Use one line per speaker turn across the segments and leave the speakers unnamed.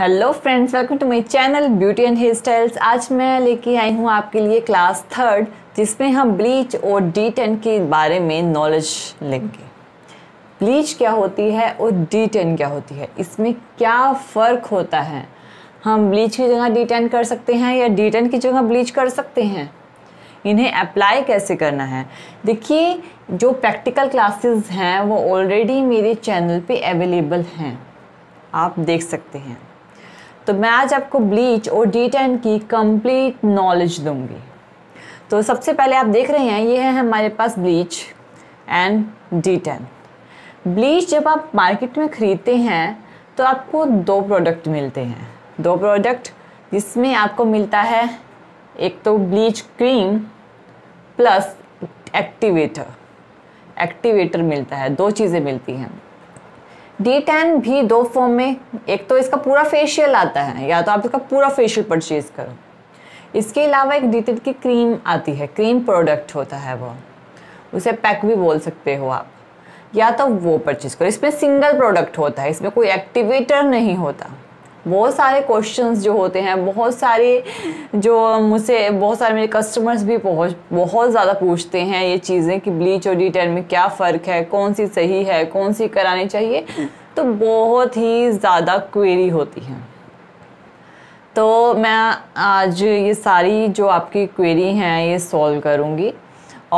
Hello friends welcome to my channel beauty and hairstyles आज मैं लेके आई हूँ आपके लिए क्लास थर्ड जिसमें हम ब्लीच और डी टेन के बारे में नॉलेज लेंगे ब्लीच क्या होती है और डी टेन क्या होती है इसमें क्या फ़र्क होता है हम ब्लीच की जगह डी टेन कर सकते हैं या डी टेन की जगह ब्लीच कर सकते हैं इन्हें अप्लाई कैसे करना है देखिए जो प्रैक्टिकल क्लासेस हैं वो ऑलरेडी मेरे चैनल पे अवेलेबल हैं आप देख सकते हैं तो मैं आज आपको ब्लीच और डी टेन की कंप्लीट नॉलेज दूंगी तो सबसे पहले आप देख रहे हैं ये है हमारे पास bleach and D tan bleach जब आप मार्केट में ख़रीदते हैं तो आपको दो प्रोडक्ट मिलते हैं दो प्रोडक्ट जिसमें आपको मिलता है एक तो bleach cream plus activator activator मिलता है दो चीज़ें मिलती हैं डी टेन भी दो फॉर्म में एक तो इसका पूरा फेशियल आता है या तो आप इसका पूरा फेशियल परचेज करो इसके अलावा एक डी की क्रीम आती है क्रीम प्रोडक्ट होता है वो उसे पैक भी बोल सकते हो आप या तो वो परचेज करो इसमें सिंगल प्रोडक्ट होता है इसमें कोई एक्टिवेटर नहीं होता बहुत सारे क्वेश्चंस जो होते हैं बहुत सारे जो मुझसे बहुत सारे मेरे कस्टमर्स भी बहुत बहुत ज़्यादा पूछते हैं ये चीज़ें कि ब्लीच और डिटेल में क्या फ़र्क है कौन सी सही है कौन सी करानी चाहिए तो बहुत ही ज़्यादा क्वेरी होती है तो मैं आज ये सारी जो आपकी क्वेरी हैं ये सॉल्व करूँगी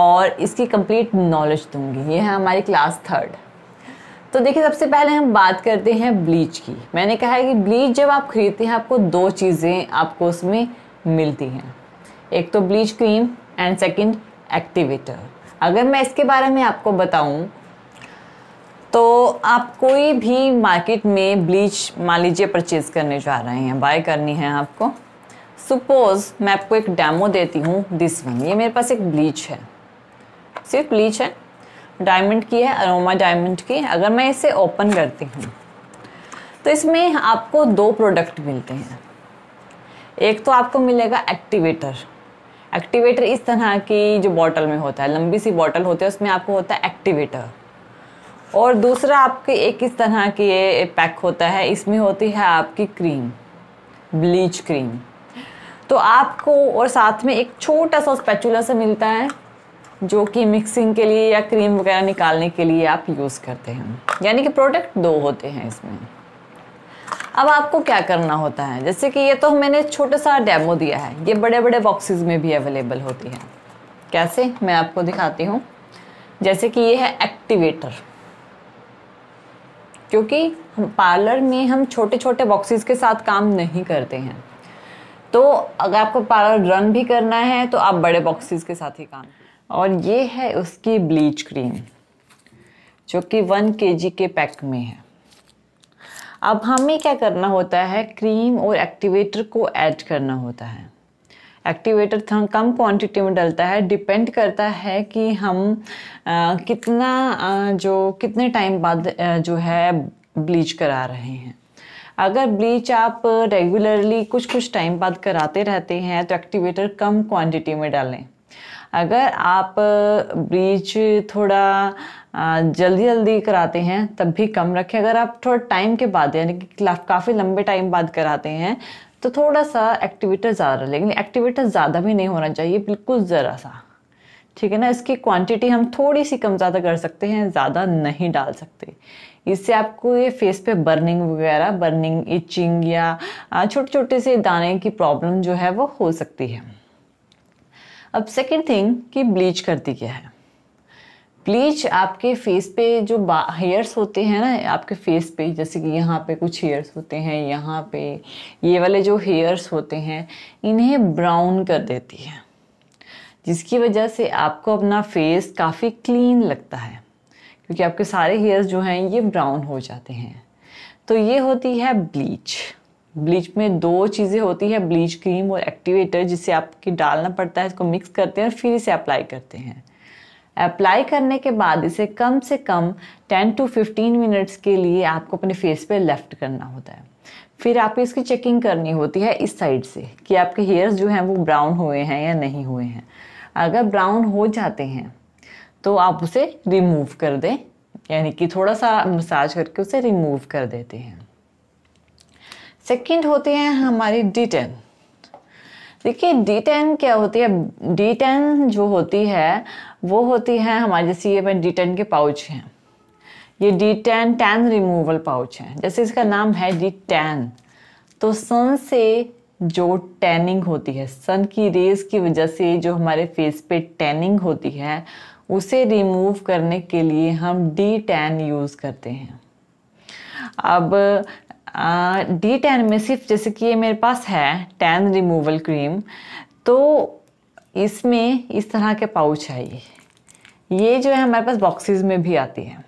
और इसकी कंप्लीट नॉलेज दूंगी ये है हमारी क्लास थर्ड तो देखिए सबसे पहले हम बात करते हैं ब्लीच की मैंने कहा है कि ब्लीच जब आप खरीदते हैं आपको दो चीज़ें आपको उसमें मिलती हैं एक तो bleach cream and second activator अगर मैं इसके बारे में आपको बताऊं तो आप कोई भी मार्केट में ब्लीच मान लीजिए परचेज़ करने जा रहे हैं बाय करनी है आपको सपोज़ मैं आपको एक डेमो देती हूँ दिस वन ये मेरे पास एक ब्लीच है सिर्फ ब्लीच है डायमंड की है अरोमा डायमंड की अगर मैं इसे ओपन करती हूँ तो इसमें आपको दो प्रोडक्ट मिलते हैं एक तो आपको मिलेगा एक्टिवेटर एक्टिवेटर इस तरह की जो बॉटल में होता है लंबी सी बॉटल होती है उसमें आपको होता है एक्टिवेटर और दूसरा आपके एक इस तरह की ये पैक होता है इसमें होती है आपकी क्रीम ब्लीच क्रीम तो आपको और साथ में एक छोटा सा स्पैचुला से मिलता है जो कि मिक्सिंग के लिए या क्रीम वगैरह निकालने के लिए आप यूज़ करते हैं यानी कि प्रोडक्ट दो होते हैं इसमें अब आपको क्या करना होता है जैसे कि ये तो मैंने छोटा सा डेमो दिया है ये बड़े बड़े बॉक्सेस में भी अवेलेबल होती है कैसे मैं आपको दिखाती हूँ जैसे कि ये है एक्टिवेटर क्योंकि पार्लर में हम छोटे छोटे बॉक्सेस के साथ काम नहीं करते हैं तो अगर आपको पार्लर रन भी करना है तो आप बड़े बॉक्सेस के साथ ही काम और ये है उसकी ब्लीच क्रीम जो कि वन के के पैक में है अब हमें क्या करना होता है क्रीम और एक्टिवेटर को ऐड करना होता है एक्टिवेटर थोड़ा कम क्वांटिटी में डलता है डिपेंड करता है कि हम आ, कितना आ, जो कितने टाइम बाद जो है ब्लीच करा रहे हैं अगर ब्लीच आप रेगुलरली कुछ कुछ टाइम बाद कराते रहते हैं तो एक्टिवेटर कम क्वांटिटी में डालें अगर आप ब्लीच थोड़ा जल्दी जल्दी कराते हैं तब भी कम रखें अगर आप थोड़ा टाइम के बाद यानी कि काफ़ी लंबे टाइम बाद कराते हैं तो थोड़ा सा एक्टिवेटर ज़्यादा लेकिन एक्टिवेटर ज़्यादा भी नहीं होना चाहिए बिल्कुल ज़रा सा ठीक है ना इसकी क्वांटिटी हम थोड़ी सी कम ज़्यादा कर सकते हैं ज़्यादा नहीं डाल सकते इससे आपको ये फेस पे बर्निंग वगैरह बर्निंग इचिंग या छोटे छोटे से दाने की प्रॉब्लम जो है वो हो सकती है अब सेकेंड थिंग कि ब्लीच करती क्या है ब्लीच आपके फेस पे जो हेयर्स होते हैं ना आपके फेस पे जैसे कि यहाँ पे कुछ हेयर्स होते हैं यहाँ पे ये वाले जो हेयर्स होते हैं इन्हें ब्राउन कर देती है जिसकी वजह से आपको अपना फेस काफ़ी क्लीन लगता है क्योंकि आपके सारे हेयर्स जो हैं ये ब्राउन हो जाते हैं तो ये होती है ब्लीच ब्लीच में दो चीज़ें होती है ब्लीच क्रीम और एक्टिवेटर जिसे आपकी डालना पड़ता है इसको मिक्स करते हैं और फिर इसे अप्लाई करते हैं अप्लाई करने के बाद इसे कम से कम 10 टू 15 मिनट्स के लिए आपको अपने फेस पे लेफ्ट करना होता है फिर आप इसकी चेकिंग करनी होती है इस साइड से कि आपके हेयर्स जो हैं वो ब्राउन हुए हैं या नहीं हुए हैं अगर ब्राउन हो जाते हैं तो आप उसे रिमूव कर दें यानी कि थोड़ा सा मसाज करके उसे रिमूव कर देते हैं सेकंड होते हैं हमारी डी टेन देखिए डी टेन क्या होती है डी टेन जो होती है वो होती है हमारे जैसे ये मैं डी टेन के पाउच हैं ये D tan tan removal pouch है जैसे इसका नाम है डी टेन तो सन से जो टैनिंग होती है सन की रेज की वजह से जो हमारे फेस पे टैनिंग होती है उसे रिमूव करने के लिए हम डी टेन यूज़ करते हैं अब डी टैन में सिर्फ जैसे कि ये मेरे पास है टैन रिमूवल क्रीम तो इसमें इस तरह के पाउच है ये ये जो है हमारे पास बॉक्सेस में भी आती है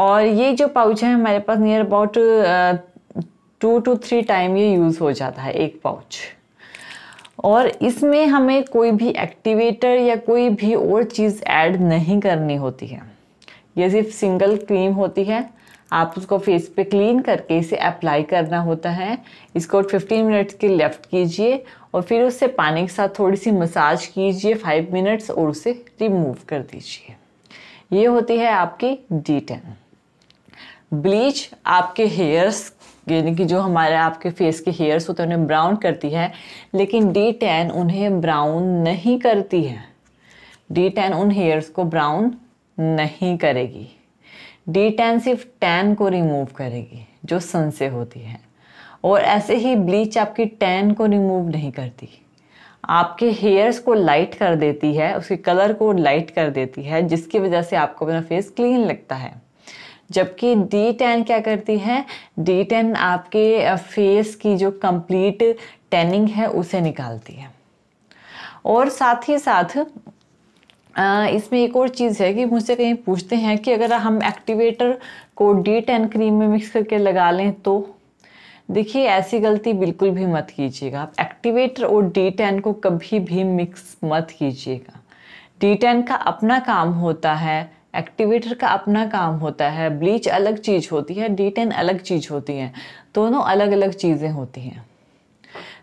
और ये जो पाउच है हमारे पास near about two two three time ये यूज़ हो जाता है एक पाउच और इसमें हमें कोई भी एक्टिवेटर या कोई भी और चीज़ ऐड नहीं करनी होती है ये सिर्फ सिंगल क्रीम होती है आप उसको फेस पे क्लीन करके इसे अप्लाई करना होता है इसको 15 मिनट्स के लेफ्ट कीजिए और फिर उससे पानी के साथ थोड़ी सी मसाज कीजिए 5 मिनट्स और उसे रिमूव कर दीजिए ये होती है आपकी डी टेन ब्लीच आपके हेयर्स यानी कि जो हमारे आपके फेस के हेयर्स होते हैं उन्हें ब्राउन करती है लेकिन डी टेन उन्हें ब्राउन नहीं करती है डी टेन उन हेयर्स को ब्राउन नहीं करेगी डी टैन सिर्फ टैन को रिमूव करेगी जो सन से होती है और ऐसे ही ब्लीच आपकी टैन को रिमूव नहीं करती आपके हेयर्स को लाइट कर देती है उसके कलर को लाइट कर देती है जिसकी वजह से आपको अपना फेस क्लीन लगता है जबकि डी टैन क्या करती है डी टैन आपके फेस की जो कंप्लीट टैनिंग है उसे निकालती है और साथ ही साथ इसमें एक और चीज़ है कि मुझसे कहीं पूछते हैं कि अगर हम एक्टिवेटर को डी टेन क्रीम में मिक्स करके लगा लें तो देखिए ऐसी गलती बिल्कुल भी मत कीजिएगा आप एक्टिवेटर और डी टेन को कभी भी मिक्स मत कीजिएगा डी टेन का अपना काम होता है एक्टिवेटर का अपना काम होता है ब्लीच अलग चीज़ होती है डी टेन अलग चीज़ होती है दोनों अलग अलग चीज़ें होती हैं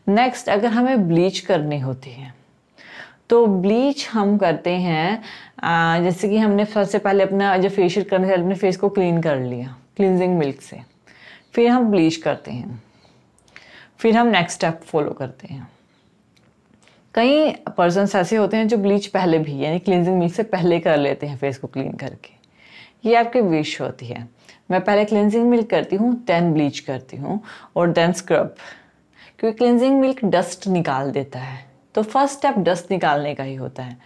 नेक्स्ट अगर हमें ब्लीच करनी होती है तो ब्लीच हम करते हैं जैसे कि हमने सबसे पहले अपना जो फेशियल करने से अपने फेस को क्लीन कर लिया क्लिनजिंग मिल्क से फिर हम ब्लीच करते हैं फिर हम नेक्स्ट स्टेप फॉलो करते हैं कई पर्सनस ऐसे होते हैं जो ब्लीच पहले भी यानी क्लिनजिंग मिल्क से पहले कर लेते हैं फेस को क्लीन करके ये आपकी विश होती है मैं पहले क्लिनजिंग मिल्क करती हूँ देन ब्लीच करती हूँ और देन स्क्रब क्योंकि क्लिनजिंग मिल्क डस्ट निकाल देता है तो फर्स्ट स्टेप डस्ट निकालने का ही होता है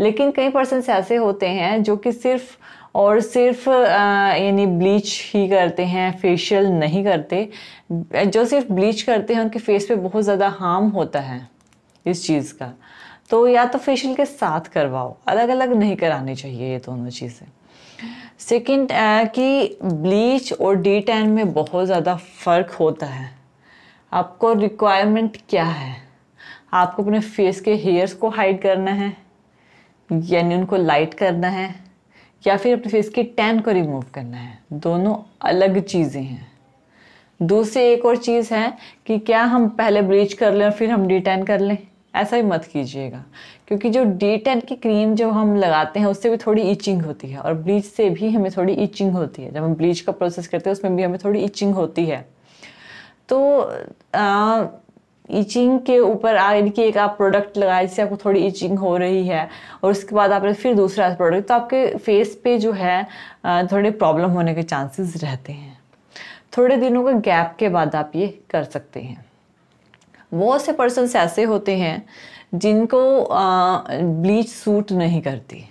लेकिन कई पर्सन ऐसे होते हैं जो कि सिर्फ और सिर्फ यानी ब्लीच ही करते हैं फेशियल नहीं करते जो सिर्फ ब्लीच करते हैं उनके फेस पे बहुत ज़्यादा हार्म होता है इस चीज़ का तो या तो फेशियल के साथ करवाओ अलग अलग नहीं करानी चाहिए ये दोनों चीज़ें सेकेंड कि ब्लीच और डी टैन में बहुत ज़्यादा फ़र्क होता है आपको रिक्वायरमेंट क्या है आपको अपने फेस के हेयर्स को हाइड करना है यानी उनको लाइट करना है या फिर अपने फेस की टैन को रिमूव करना है दोनों अलग चीज़ें हैं दूसरी एक और चीज़ है कि क्या हम पहले ब्लीच कर लें और फिर हम डी टैन कर लें ऐसा ही मत कीजिएगा क्योंकि जो डी टैन की क्रीम जो हम लगाते हैं उससे भी थोड़ी इचिंग होती है और ब्लीच से भी हमें थोड़ी इचिंग होती है जब हम ब्लीच का प्रोसेस करते हैं उसमें भी हमें थोड़ी इचिंग होती है तो आ, ईचिंग के ऊपर यानी कि एक आप प्रोडक्ट लगाए जिससे आपको थोड़ी इचिंग हो रही है और उसके बाद आपने फिर दूसरा प्रोडक्ट तो आपके फेस पे जो है थोड़े प्रॉब्लम होने के चांसेस रहते हैं थोड़े दिनों के गैप के बाद आप ये कर सकते हैं बहुत से पर्सन ऐसे होते हैं जिनको ब्लीच सूट नहीं करती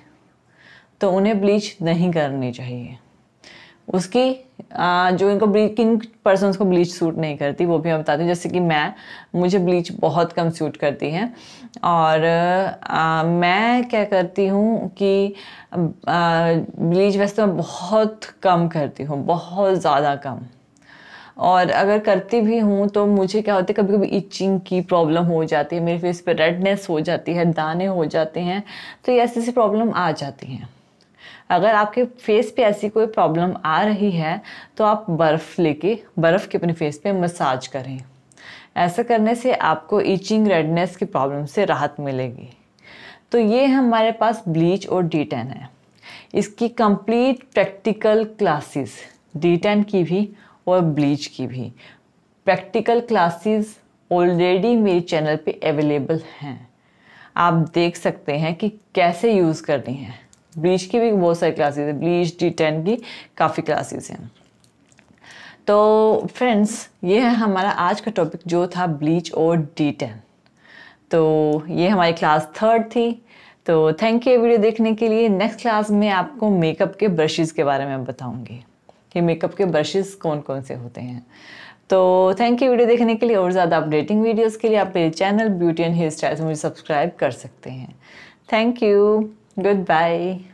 तो उन्हें ब्लीच नहीं करनी चाहिए उसकी जो इनको किन पर्सन को ब्लीच सूट नहीं करती वो भी मैं बताती हूँ जैसे कि मैं मुझे ब्लीच बहुत कम सूट करती है और आ, मैं क्या करती हूँ कि आ, ब्लीच वैसे तो मैं बहुत कम करती हूँ बहुत ज़्यादा कम और अगर करती भी हूँ तो मुझे क्या होता है कभी कभी इचिंग की प्रॉब्लम हो जाती है मेरे फेस पे रेडनेस हो जाती है दाने हो जाते हैं तो ये ऐसी ऐसी प्रॉब्लम आ जाती हैं अगर आपके फेस पे ऐसी कोई प्रॉब्लम आ रही है तो आप बर्फ़ लेके बर्फ़ के अपने फेस पे मसाज करें ऐसा करने से आपको ईचिंग रेडनेस की प्रॉब्लम से राहत मिलेगी तो ये हमारे पास ब्लीच और डी टेन है इसकी complete practical classes D tan की भी और ब्लीच की भी प्रैक्टिकल क्लासेस ऑलरेडी मेरे चैनल पे अवेलेबल हैं आप देख सकते हैं कि कैसे यूज़ करनी है ब्लीच की भी बहुत सारी क्लासेस है ब्लीच डी टेन की काफ़ी क्लासेस हैं तो फ्रेंड्स ये है हमारा आज का टॉपिक जो था ब्लीच और डी टेन तो ये हमारी क्लास थर्ड थी तो थैंक यू वीडियो देखने के लिए नेक्स्ट क्लास में आपको मेकअप के ब्रशेज़ के बारे में बताऊँगी कि मेकअप के ब्रशेज़ कौन कौन से होते हैं तो थैंक यू वीडियो देखने के लिए और ज़्यादा अपडेटिंग वीडियोज़ के लिए आप मेरे channel beauty and hairstyles मुझे सब्सक्राइब कर सकते हैं थैंक यू Goodbye.